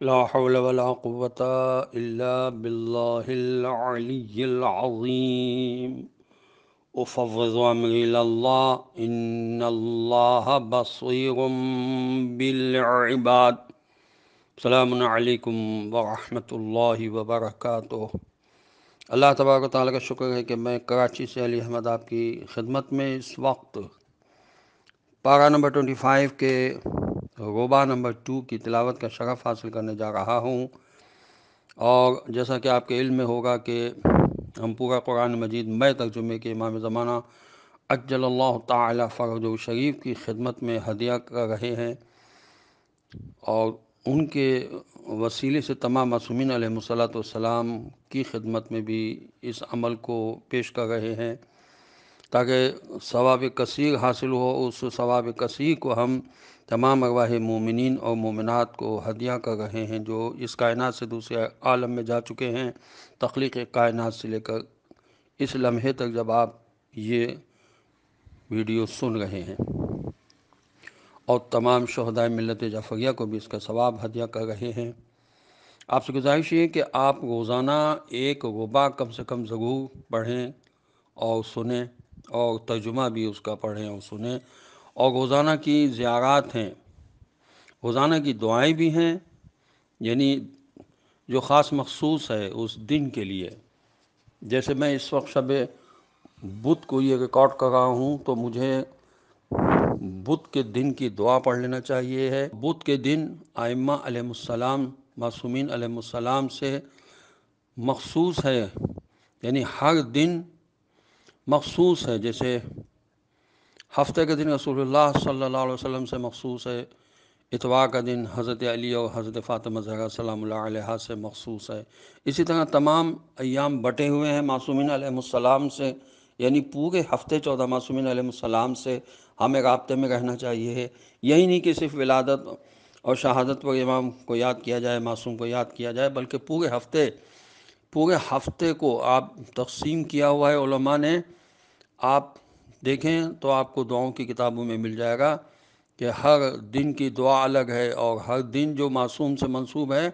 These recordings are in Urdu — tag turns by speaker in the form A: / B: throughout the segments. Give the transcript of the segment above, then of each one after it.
A: لا حول ولا قوة إلا بالله العلي العظيم إلى الله إن الله بصير بالعباد السلام علیکم ورحمة الله اللہ وبرکاتہ اللہ تبارک و تعالیٰ کا شکر ہے کہ میں کراچی سے علی احمد آپ کی خدمت میں اس وقت پارہ نمبر ٹونٹی فائیو کے غوبہ نمبر ٹو کی تلاوت کا شغف حاصل کرنے جا رہا ہوں اور جیسا کہ آپ کے علم میں ہوگا کہ ہم پورا قرآن مجید میں تک جمعے کے امام زمانہ اجل اللہ فرج و شریف کی خدمت میں ہدیہ کر رہے ہیں اور ان کے وسیلے سے تمام معصومین علیہ السلام والسلام کی خدمت میں بھی اس عمل کو پیش کر رہے ہیں تاکہ ثواب کثیر حاصل ہو اس ثواب کثیر کو ہم تمام ارواح مومنین اور مومنات کو ہدیہ کر رہے ہیں جو اس کائنات سے دوسرے عالم میں جا چکے ہیں تخلیق کائنات سے لے کر اس لمحے تک جب آپ یہ ویڈیو سن رہے ہیں اور تمام شہداء ملت جعفریہ کو بھی اس کا ثواب ہدیہ کر رہے ہیں آپ سے گزارش یہ کہ آپ روزانہ ایک وبا کم سے کم ضرور پڑھیں اور سنیں اور ترجمہ بھی اس کا پڑھیں اور سنیں اور روزانہ کی زیارات ہیں روزانہ کی دعائیں بھی ہیں یعنی جو خاص مخصوص ہے اس دن کے لیے جیسے میں اس وقت شب بدھ کو یہ ریکارڈ کر رہا ہوں تو مجھے بدھ کے دن کی دعا پڑھ لینا چاہیے ہے بدھ کے دن آئمہ علیہ السلام معصومین علیہ السلام سے مخصوص ہے یعنی ہر دن مخصوص ہے جیسے ہفتے کے دن رسول اللہ صلی اللہ علیہ وسلم سے مخصوص ہے اتوا کا دن حضرت علی اور حضرت فاطمہ زہرا سلام اللہ علیہ سے مخصوص ہے اسی طرح تمام ایام بٹے ہوئے ہیں معصومین علیہ السلام سے یعنی پورے ہفتے چودہ معصومین علیہ السلام سے ہمیں رابطے میں رہنا چاہیے یہی نہیں کہ صرف ولادت اور شہادت پر امام کو یاد کیا جائے معصوم کو یاد کیا جائے بلکہ پورے ہفتے پورے ہفتے کو آپ تقسیم کیا ہوا ہے علماء نے آپ دیکھیں تو آپ کو دعاؤں کی کتابوں میں مل جائے گا کہ ہر دن کی دعا الگ ہے اور ہر دن جو معصوم سے منصوب ہے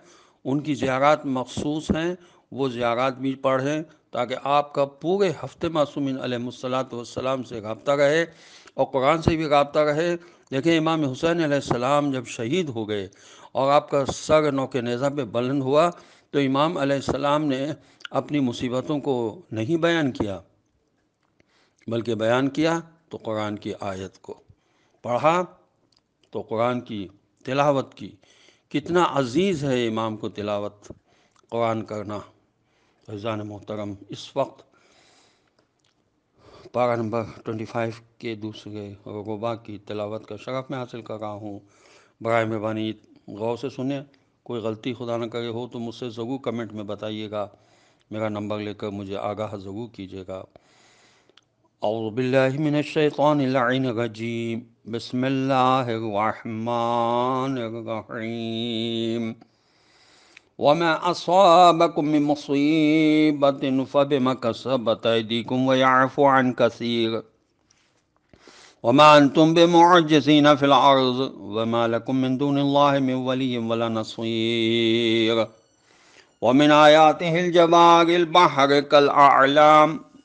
A: ان کی زیارات مخصوص ہیں وہ زیارات بھی پڑھیں تاکہ آپ کا پورے ہفتے معصومین علیہ السلام والسلام سے رابطہ رہے اور قرآن سے بھی رابطہ رہے دیکھیں امام حسین علیہ السلام جب شہید ہو گئے اور آپ کا سر نوک پہ بلند ہوا تو امام علیہ السلام نے اپنی مصیبتوں کو نہیں بیان کیا بلکہ بیان کیا تو قرآن کی آیت کو پڑھا تو قرآن کی تلاوت کی کتنا عزیز ہے امام کو تلاوت قرآن کرنا رضان محترم اس وقت پارا نمبر ٹوئنٹی فائیو کے دوسرے غبا کی تلاوت کا شرف میں حاصل کر رہا ہوں برائے مہربانی غور سے سنیں کوئی غلطی خدا نہ کرے ہو تو مجھ سے ضرور کمنٹ میں بتائیے گا میرا نمبر لے کر مجھے آگاہ ضرور کیجیے گا أعوذ بالله من الشيطان اللعين الرجيم بسم الله الرحمن الرحيم وما أصابكم من مصيبة فبما كسبت أيديكم ويعفو عن كثير وما أنتم بمعجزين في الأرض وما لكم من دون الله من ولي ولا نصير ومن آياته الجبار البحر كالأعلام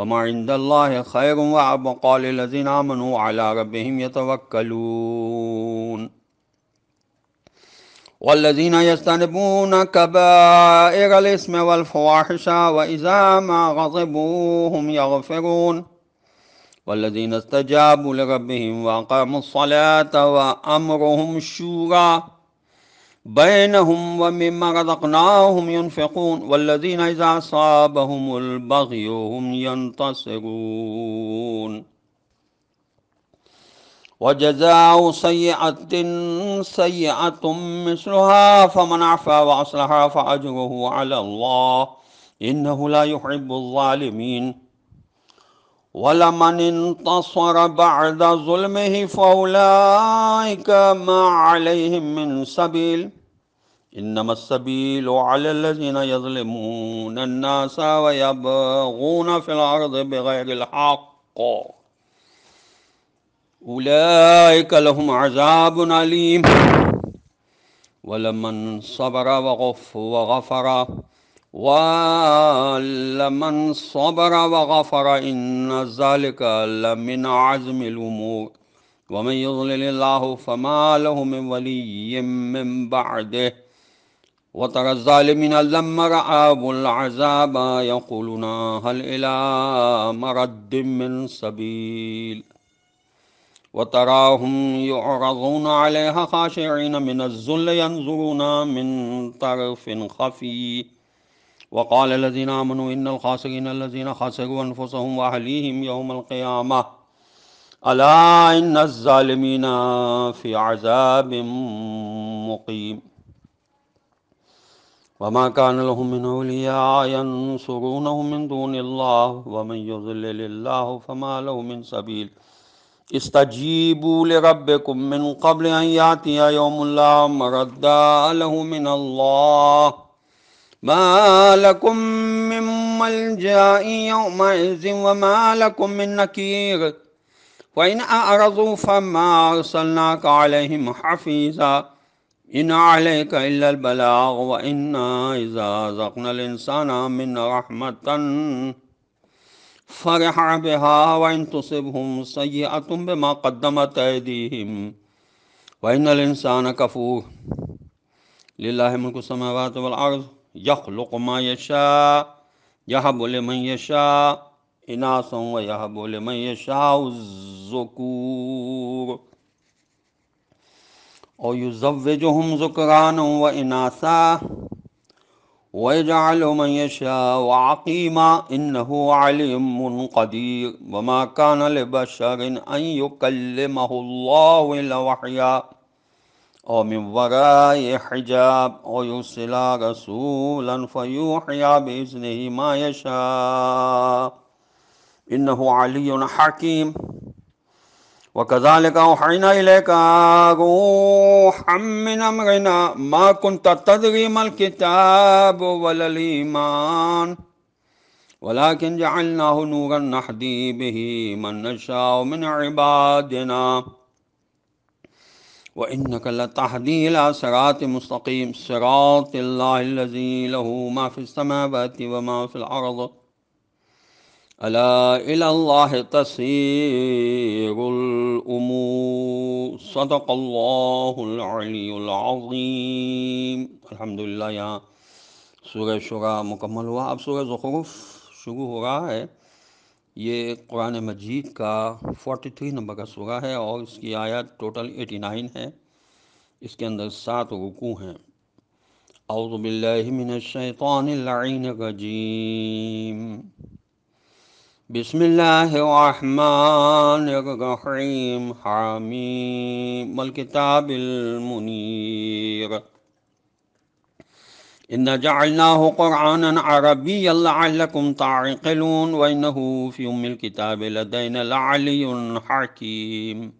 A: وما عند الله خير وأبقى للذين آمنوا على ربهم يتوكلون والذين يستنبون كبائر الإثم والفواحش وإذا ما غضبوا هم يغفرون والذين استجابوا لربهم وأقاموا الصلاة وأمرهم شورى بينهم ومما رزقناهم ينفقون والذين إذا أصابهم البغي هم ينتصرون وجزاء سيئة سيئة مثلها فمن عفا وأصلح فأجره على الله إنه لا يحب الظالمين ولمن انتصر بعد ظلمه فأولئك ما عليهم من سبيل إنما السبيل على الذين يظلمون الناس ويبغون في الأرض بغير الحق أولئك لهم عذاب أليم ولمن صبر وغفر وغفر وَلَمَنْ صَبَرَ وَغَفَرَ إِنَّ ذَلِكَ لَمِنْ عَزْمِ الْأُمُورِ وَمَنْ يُضْلِلِ اللَّهُ فَمَا لَهُ مِنْ وَلِيٍّ بَعْدِهِ وَتَرَى الظَّالِمِينَ لَمَّا رَأَوُا الْعَذَابَ يَقُولُونَ هَلْ إِلَى سَبِيلٍ خفی وقال الذين آمنوا إن الخاسرين الذين خسروا أنفسهم وأهليهم يوم القيامة ألا إن الظالمين في عذاب مقيم وما كان لهم من أولياء ينصرونهم من دون الله ومن يضلل الله فما له من سبيل استجيبوا لربكم من قبل ان يأتي يوم لا مرد له من الله ما لكم من ملجا يومئذ وما لكم من نكير وإن أعرضوا فما أرسلناك عليهم حفيظا إن عليك إلا البلاغ وإنا إذا ذقنا الإنسان من رحمة فرح بها وإن تصبهم سيئة بما قدمت أيديهم وإن الإنسان كفور لله ملك السماوات والأرض یخلق ما یشا یہ بول میں یشا اناسوں و یہ بول میں یشا الذکور او یزوجہم ذکران و اناسا ويجعل من يشاء عقيما إنه عليم قدير وما كان لبشر أن يكلمه الله إلا وحياً او من ورائے حجاب او یوسلا رسولا فیوحیا بیزنہ ما یشا انہو علی حکیم وکذالک اوحینا الیکا روحا من امرنا ما کنت تدریم الكتاب ولل ایمان ولكن جعلناه نورا نحدي به من نشاء من عبادنا وإنك لتهدي إلى صراط مستقيم صراط الله الذي له ما في السماوات وما في الأرض ألا إلى الله تسير الأمور صدق الله العلي العظيم الحمد لله يا سورة शुरा مكمل وعب سورة زخرف شروع शुरू हो یہ قرآن مجید کا فورٹی تھری نمبر کا سورہ ہے اور اس کی آیات ٹوٹل ایٹی نائن ہے اس کے اندر سات رکوع ہیں اعوذ باللہ من الشیطان اللعین الرجیم بسم اللہ الرحمن الرحیم حامیم طب المنیر إنا جعلناه قرآنا عربيا لعلكم تعقلون وإنه في أم الكتاب لدينا لعلي حكيم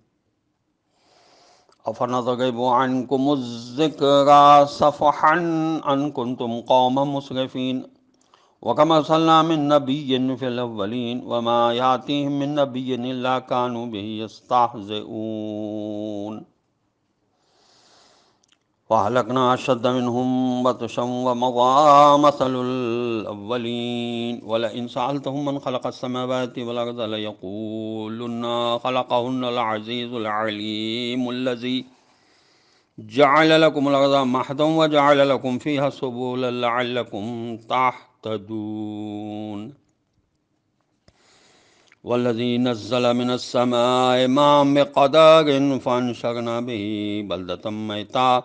A: أفنضرب عنكم الذكرى صفحا أن كنتم قوما مسرفين وكما صلى من نبي في الأولين وما يأتيهم من نبي إلا كانوا به يستهزئون وأهلكنا أشد منهم بطشا ومضى مثل الأولين ولئن سألتهم من خلق السماوات والأرض ليقولن خلقهن العزيز العليم الذي جعل لكم الأرض محدا وجعل لكم فيها سبلا لعلكم تحتدون والذي نزل من السماء ماء بقدر فانشرنا به بلدة ميتا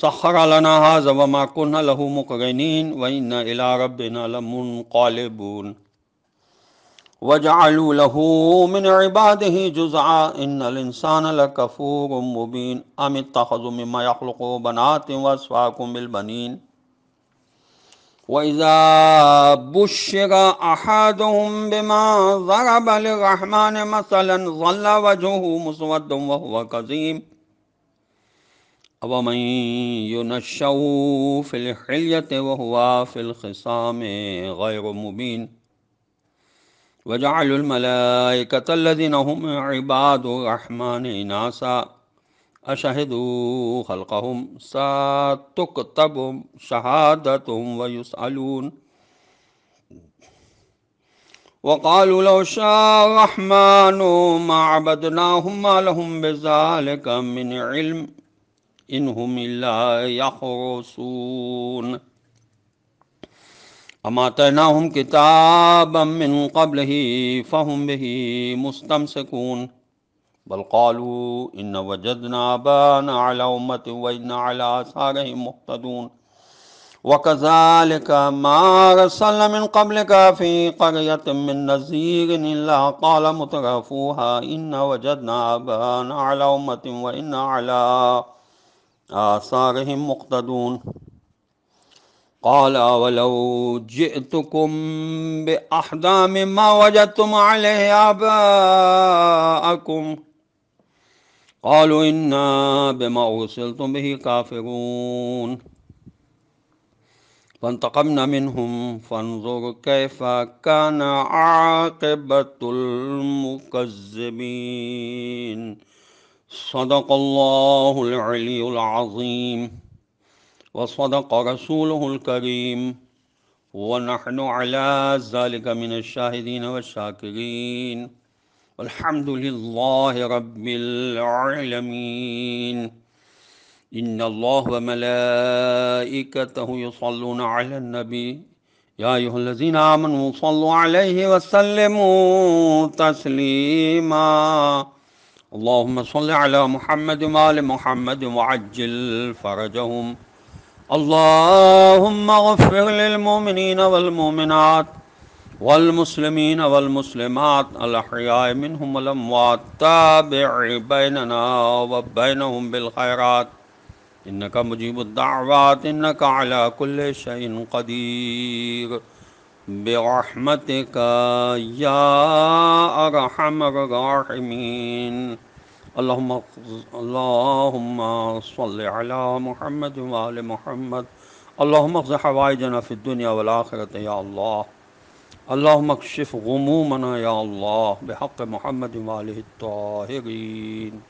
A: سخر لنا هذا وما كنا له مقرنين وإنا إلى ربنا لمنقلبون وجعلوا له من عباده جزعا إن الإنسان لكفور مبين أم اتخذوا مما يخلق بنات وأسفاكم بالبنين وإذا بشر أحدهم بما ضرب للرحمن مثلا ظل وجهه مسودا وهو كظيم ومن ينشأ في الحلية وهو في الخصام غير مبين وجعلوا الملائكة الذين هم عباد الرحمن ناسا أشهدوا خلقهم ستكتب شهادتهم ويسألون وقالوا لو شاء الرحمن ما عبدناهم ما لهم بذلك من علم إن هم إلا يخرصون أما أتيناهم كتابا من قبله فهم به مستمسكون بل قالوا إن وجدنا آبانا على أمة وإنا على آثارهم مهتدون وكذلك ما أرسلنا من قبلك في قرية من نذير إلا قال مترفوها إن وجدنا آبانا على أمة وإنا على آثارهم آثارهم مقتدون قال ولو جئتكم بأحدى مما وجدتم عليه آباءكم قالوا إنا بما أرسلتم به كافرون فانتقمنا منهم فانظر كيف كان عاقبة المكذبين صدق الله العلي العظيم وصدق رسوله الكريم ونحن على ذلك من الشاهدين والشاكرين والحمد لله رب العالمين إن الله وملائكته يصلون على النبي يا أيها الذين آمنوا صلوا عليه وسلموا تسليماً اللهم صل على محمد وآل محمد وعجل فرجهم اللهم اغفر للمؤمنين والمؤمنات والمسلمين والمسلمات الأحياء منهم والأموات تابع بيننا وبينهم بالخيرات إنك إنك مجيب الدعوات على كل شيء قدير برحمتک یا ارحم الراحمین اللهم اللهم صل على محمد وآل محمد اللهم اغز حوائجنا في الدنيا والآخرة يا الله اللهم اكشف غمومنا يا الله بحق محمد وآله الطاهرين